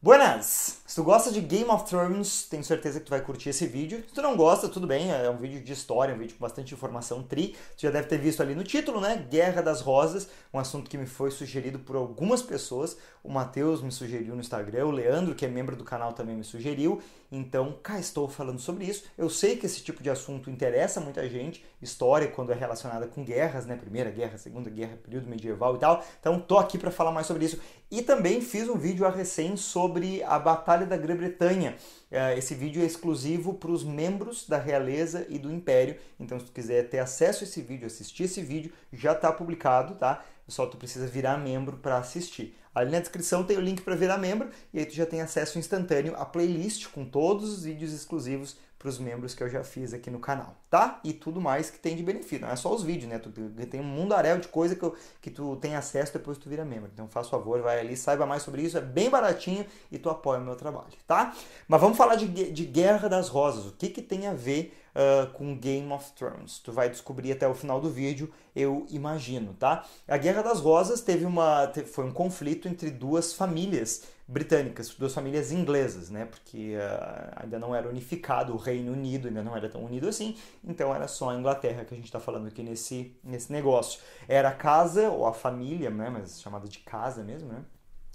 Buenas. tu gosta de Game of Thrones, tenho certeza que tu vai curtir esse vídeo. Se tu não gosta, tudo bem, é um vídeo de história, um vídeo com bastante informação tri. Tu já deve ter visto ali no título, né? Guerra das Rosas, um assunto que me foi sugerido por algumas pessoas. O Matheus me sugeriu no Instagram, o Leandro, que é membro do canal, também me sugeriu. Então, cá estou falando sobre isso. Eu sei que esse tipo de assunto interessa muita gente, história quando é relacionada com guerras, né? Primeira guerra, Segunda guerra, período medieval e tal. Então, tô aqui para falar mais sobre isso. E também fiz um vídeo recém sobre a Batalha da Grã-Bretanha. É, esse vídeo é exclusivo para os membros da realeza e do império. Então, se tu quiser ter acesso a esse vídeo, assistir esse vídeo, já está publicado, tá? Só tu precisa virar membro para assistir. Ali na descrição tem o link para virar membro e aí tu já tem acesso instantâneo à playlist com todos os vídeos exclusivos para os membros que eu já fiz aqui no canal, tá? E tudo mais que tem de benefício, não é só os vídeos, né? Tu, tem um mundaréu de coisa que, eu, que tu tem acesso depois que tu vira membro. Então faz favor, vai ali, saiba mais sobre isso, é bem baratinho e tu apoia o meu trabalho, tá? Mas vamos falar de, de Guerra das Rosas, o que que tem a ver ah, com Game of Thrones. Tu vai descobrir até o final do vídeo, eu imagino, tá? A Guerra das Rosas teve uma, foi um conflito entre duas famílias britânicas, duas famílias inglesas, né? Porque uh, ainda não era unificado o Reino Unido, ainda não era tão unido assim, então era só a Inglaterra que a gente está falando aqui nesse, nesse negócio. Era a casa, ou a família, né? Mas chamada de casa mesmo, né?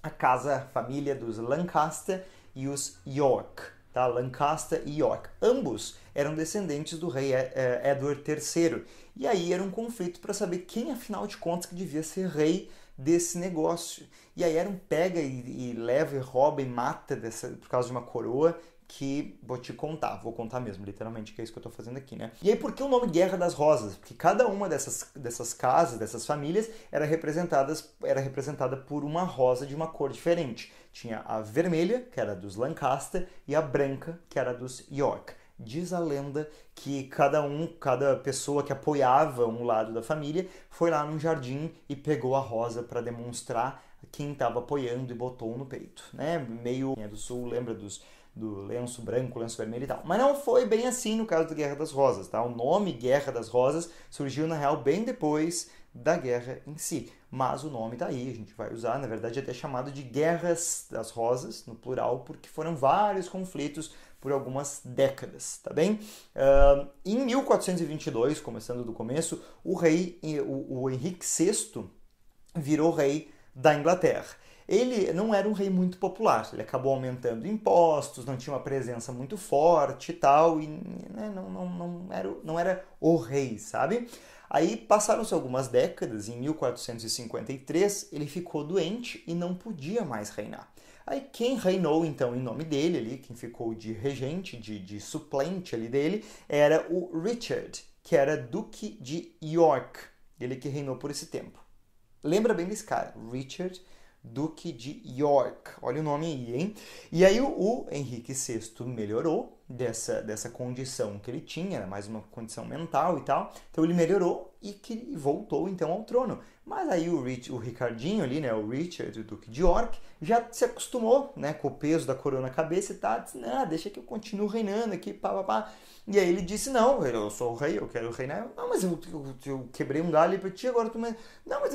A casa, a família dos Lancaster e os York tá? Lancaster e York. Ambos eram descendentes do rei eh, eh, Edward III. E aí era um conflito para saber quem, afinal de contas, que devia ser rei desse negócio. E aí era um pega e, e leva e rouba e mata dessa, por causa de uma coroa que vou te contar, vou contar mesmo, literalmente, que é isso que eu tô fazendo aqui, né? E aí, por que o nome Guerra das Rosas? Porque cada uma dessas, dessas casas, dessas famílias, era, representadas, era representada por uma rosa de uma cor diferente. Tinha a vermelha, que era dos Lancaster, e a branca, que era dos York. Diz a lenda que cada um, cada pessoa que apoiava um lado da família, foi lá num jardim e pegou a rosa para demonstrar quem estava apoiando e botou no peito, né? Meio é do Sul lembra dos do lenço branco, lenço vermelho e tal. Mas não foi bem assim no caso da Guerra das Rosas, tá? O nome Guerra das Rosas surgiu na real bem depois da guerra em si, mas o nome tá aí, a gente vai usar, na verdade é até chamado de Guerras das Rosas, no plural, porque foram vários conflitos por algumas décadas, tá bem? Uh, em 1422, começando do começo, o rei, o, o Henrique VI virou rei da Inglaterra. Ele não era um rei muito popular, ele acabou aumentando impostos, não tinha uma presença muito forte e tal, e né, não, não, não, era, não era o rei, sabe? Aí passaram-se algumas décadas, em 1453 ele ficou doente e não podia mais reinar. Aí quem reinou então em nome dele ali, quem ficou de regente, de, de suplente ali dele, era o Richard, que era duque de York, ele que reinou por esse tempo. Lembra bem desse cara, Richard, Duque de York. Olha o nome aí, hein? E aí o Henrique VI melhorou dessa, dessa condição que ele tinha, mais uma condição mental e tal. Então ele melhorou e que voltou então ao trono. Mas aí o, Rich, o Ricardinho ali, né, o Richard, o Duque de York, já se acostumou, né, com o peso da coroa na cabeça e tá, disse, não, deixa que eu continuo reinando aqui, pá, pá, pá. E aí ele disse, não, eu sou o rei, eu quero reinar. Não, mas eu, eu, eu quebrei um galho pra ti, agora tu... Me... Não, mas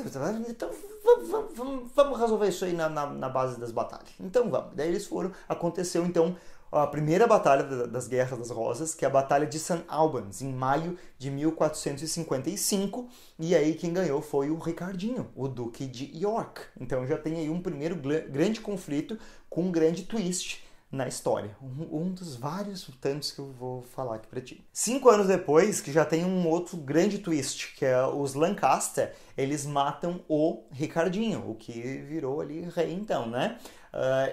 então vamos, vamos, vamos resolver isso aí na, na, na base das batalhas. Então vamos. Daí eles foram, aconteceu então a primeira batalha das Guerras das Rosas, que é a Batalha de St. Albans, em maio de 1455, e aí quem ganhou foi o Ricardinho, o Duque de York. Então já tem aí um primeiro grande conflito com um grande twist na história. Um, um dos vários tantos que eu vou falar aqui para ti. Cinco anos depois, que já tem um outro grande twist, que é os Lancaster, eles matam o Ricardinho, o que virou ali rei então, né?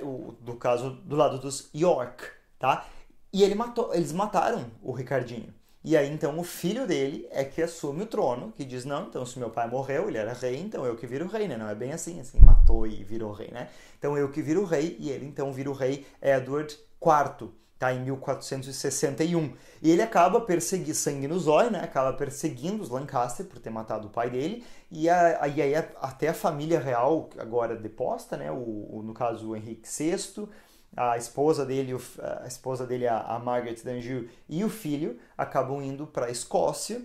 Uh, do caso do lado dos York, tá? E ele matou, eles mataram o Ricardinho. E aí então o filho dele é que assume o trono, que diz: "Não, então se meu pai morreu, ele era rei, então eu que viro rei, né? Não é bem assim, assim, matou e virou rei, né? Então eu que viro rei e ele então vira o rei Edward IV, tá em 1461. E ele acaba perseguindo sangue nos olhos, né? Acaba perseguindo os Lancaster por ter matado o pai dele e, aí até a família real agora deposta, né? O, o no caso o Henrique VI a esposa dele, a esposa dele, a Margaret Danjou, e o filho acabam indo para a Escócia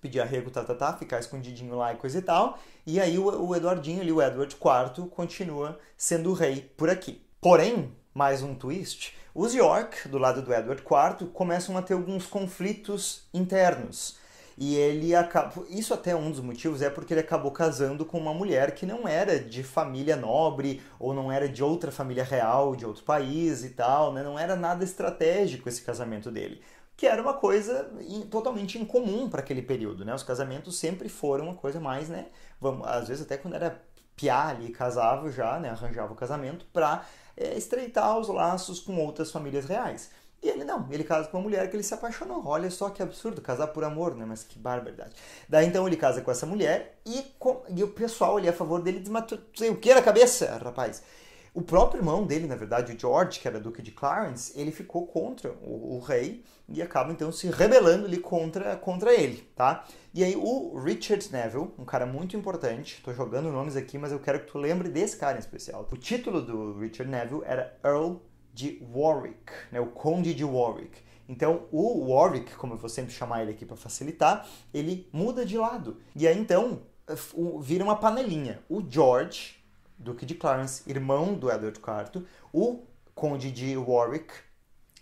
pedir arrego, tá, tá, tá, ficar escondidinho lá e coisa e tal. E aí o, o Eduardinho ali, o Edward IV, continua sendo rei por aqui. Porém, mais um twist, os York, do lado do Edward IV, começam a ter alguns conflitos internos. E ele acabou. Isso até é um dos motivos é porque ele acabou casando com uma mulher que não era de família nobre ou não era de outra família real, de outro país e tal, né? Não era nada estratégico esse casamento dele que era uma coisa totalmente incomum para aquele período, né? Os casamentos sempre foram uma coisa mais, né? Vamos, às vezes até quando era piá ali, casava já, né? Arranjava o casamento para é, eh, estreitar os laços com outras famílias reais. E ele não, ele casa com uma mulher que ele se apaixonou. Olha só que absurdo, casar por amor, né? Mas que barbaridade. Daí então ele casa com essa mulher e, com, e o pessoal ali a favor dele desmatou. O que na cabeça, rapaz? O próprio irmão dele, na verdade, o George, que era duque de Clarence, ele ficou contra o, o, rei e acaba então se rebelando ali contra, contra ele, tá? E aí o Richard Neville, um cara muito importante, tô jogando nomes aqui, mas eu quero que tu lembre desse cara em especial. O título do Richard Neville era Earl de Warwick, né, o Conde de Warwick. Então, o Warwick, como eu vou sempre chamar ele aqui para facilitar, ele muda de lado. E aí então vira uma panelinha. O George, Duque de Clarence, irmão do Edward IV, o Conde de Warwick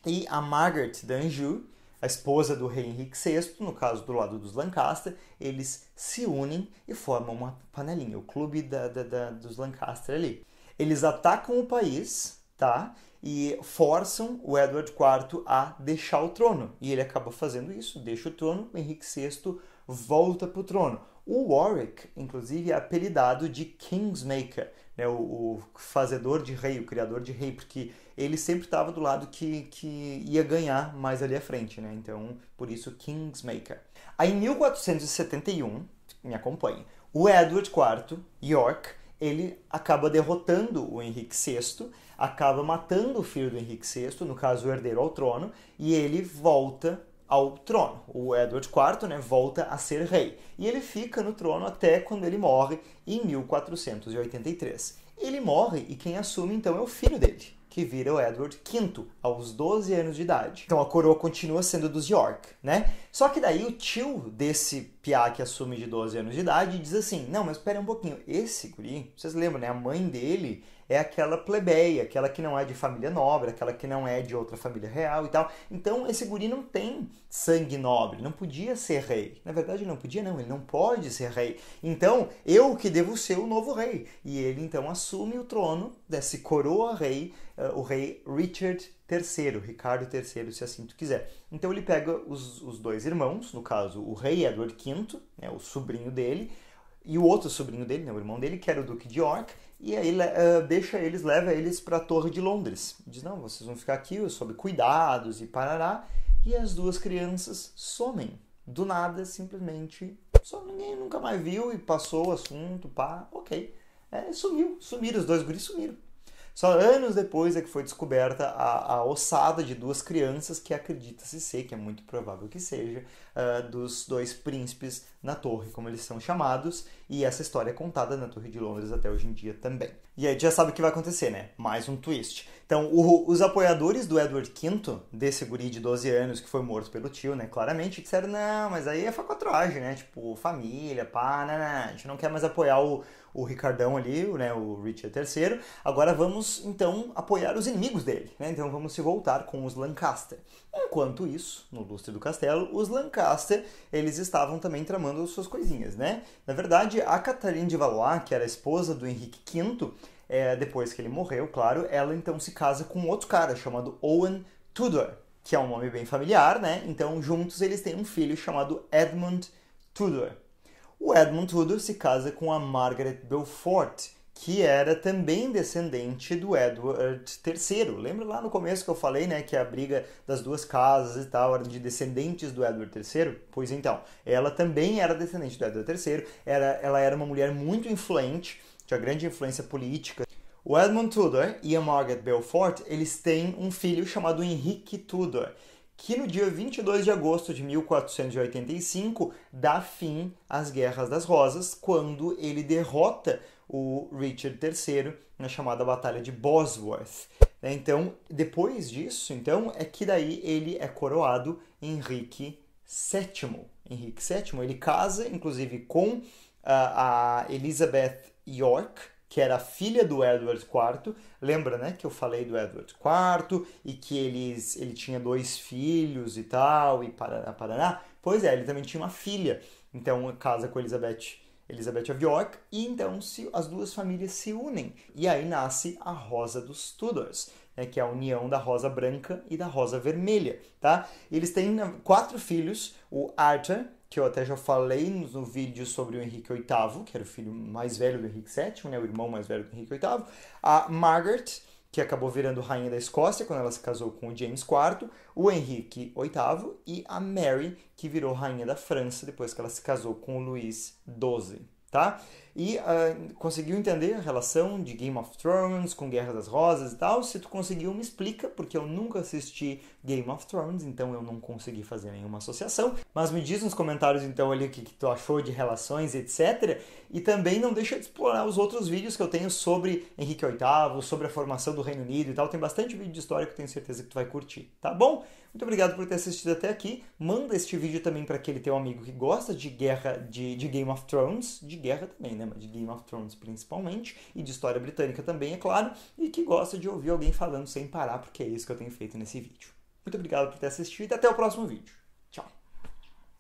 e a Margaret d'Anjou, a esposa do rei Henrique VI, no caso do lado dos Lancaster, eles se unem e formam uma panelinha, o clube da, da, da, dos Lancaster ali. Eles atacam o país tá? E forçam o Edward IV a deixar o trono. E ele acaba fazendo isso, deixa o trono, Henrique VI volta para o trono. O Warwick, inclusive, é apelidado de Kingsmaker, né, o, o, fazedor de rei, o criador de rei, porque ele sempre estava do lado que, que ia ganhar mais ali à frente, né? Então, por isso, Kingsmaker. Aí, em 1471, me acompanhe, o Edward IV, York, ele acaba derrotando o Henrique VI, acaba matando o filho do Henrique VI, no caso o herdeiro ao trono, e ele volta ao trono. O Edward IV né, volta a ser rei e ele fica no trono até quando ele morre em 1483. Ele morre e quem assume então é o filho dele, que vira o Edward V aos 12 anos de idade. Então a coroa continua sendo dos York, né? Só que daí o tio desse piá que assume de 12 anos de idade diz assim: "Não, mas espera um pouquinho, esse guri, vocês lembram, né? A mãe dele é aquela plebeia, aquela que não é de família nobre, aquela que não é de outra família real e tal. Então esse guri não tem sangue nobre, não podia ser rei. Na verdade, ele não podia, não, ele não pode ser rei. Então eu que devo ser o novo rei. E ele então assume o trono desse coroa rei, eh, o rei Richard III, Ricardo III, se assim tu quiser. Então ele pega os, os dois irmãos, no caso o rei Edward V, né, o sobrinho dele, e o outro sobrinho dele, né, o irmão dele, que era o Duque de York, e aí uh, deixa eles, leva eles para a Torre de Londres. Diz: não, vocês vão ficar aqui sob cuidados e parará. E as duas crianças somem. Do nada, simplesmente. Só ninguém nunca mais viu e passou o assunto, pá, ok. É, sumiu, sumiram, os dois guris sumiram. Só anos depois é que foi descoberta a, a ossada de duas crianças que acredita-se ser, que é muito provável que seja, uh, dos dois príncipes na torre, como eles são chamados, e essa história é contada na Torre de Londres até hoje em dia também. E aí já sabe o que vai acontecer, né? Mais um twist. Então, o, os apoiadores do Edward V, desse guri de 12 anos que foi morto pelo tio, né? Claramente disseram, não, mas aí é facotragem, né? Tipo, família, pá, né, né? a gente não quer mais apoiar o, o Ricardão ali, né, o Richard é III. Agora vamos então apoiar os inimigos dele, né? Então vamos se voltar com os Lancaster. Enquanto isso, no lustre do castelo, os Lancaster, eles estavam também tramando suas coisinhas, né? Na verdade, a Catarina de Valois, que era esposa do Henrique V, é, depois que ele morreu, claro, ela então se casa com outro cara chamado Owen Tudor, que é um nome bem familiar, né? Então juntos eles têm um filho chamado Edmund Tudor. O Edmund Tudor se casa com a Margaret Beaufort, que era também descendente do Edward III. Lembra lá no começo que eu falei, né, que a briga das duas casas e tal era de descendentes do Edward III? Pois então, ela também era descendente do Edward III, era, ela era uma mulher muito influente, tinha grande influência política. O Edmund Tudor e a Margaret Beaufort, eles têm um filho chamado Henrique Tudor que no dia 22 de agosto de 1485 dá fim às Guerras das Rosas, quando ele derrota o Richard III na chamada Batalha de Bosworth. Né, então, depois disso, então é que daí ele é coroado Henrique VII. Henrique VII, ele casa, inclusive, com a Elizabeth York, que era filha do Edward IV. Lembra, né, que eu falei do Edward IV e que eles, ele tinha dois filhos e tal, e Paraná, Paraná? Pois é, ele também tinha uma filha. Então, casa com Elizabeth, Elizabeth of York, e então se, as duas famílias se unem. E aí nasce a Rosa dos Tudors, né, que é a união da Rosa Branca e da Rosa Vermelha, tá? Eles têm né, quatro filhos, o Arthur, que eu até já falei no vídeo sobre o Henrique VIII, que era o filho mais velho do Henrique VII, né, o irmão mais velho do Henrique VIII, a Margaret, que acabou virando rainha da Escócia quando ela se casou com o James IV, o Henrique VIII e a Mary, que virou rainha da França depois que ela se casou com o Luís XII tá? E uh, conseguiu entender a relação de Game of Thrones com Guerra das Rosas e tal? Se tu conseguiu, me explica, porque eu nunca assisti Game of Thrones, então eu não consegui fazer nenhuma associação. Mas me diz nos comentários então ali o que, que tu achou de relações, etc. E também não deixa de explorar os outros vídeos que eu tenho sobre Henrique VIII, sobre a formação do Reino Unido e tal. Tem bastante vídeo de história que eu tenho certeza que tu vai curtir, tá bom? Muito obrigado por ter assistido até aqui. Manda este vídeo também para aquele teu amigo que gosta de guerra de, de Game of Thrones, de guerra também, né? De Game of Thrones principalmente, e de história britânica também, é claro, e que gosta de ouvir alguém falando sem parar, porque é isso que eu tenho feito nesse vídeo. Muito obrigado por ter assistido e até o próximo vídeo.